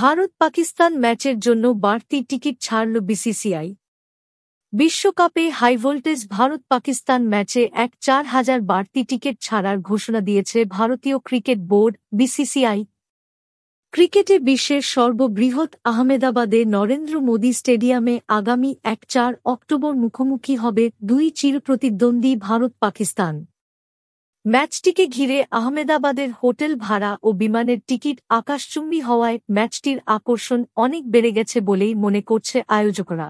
ভারত পাকিস্তান ম্যাচের জন্য বাড়তি টিকিট ছাড়ল বিসিসিআই বিশ্বকাপে হাইভোল্টেজ ভারত পাকিস্তান ম্যাচে এক চার হাজার বাড়তি টিকিট ছাড়ার ঘোষণা দিয়েছে ভারতীয় ক্রিকেট বোর্ড বিসিসিআই ক্রিকেটে বিশ্বের সর্ববৃহৎ আহমেদাবাদে নরেন্দ্র মোদী স্টেডিয়ামে আগামী এক চার অক্টোবর মুখোমুখি হবে দুই চিরপ্রতিদ্বন্দ্বী ভারত পাকিস্তান ম্যাচটিকে ঘিরে আহমেদাবাদের হোটেল ভাড়া ও বিমানের টিকিট আকাশচুম্বী হওয়ায় ম্যাচটির আকর্ষণ অনেক বেড়ে গেছে বলেই মনে করছে আয়োজকরা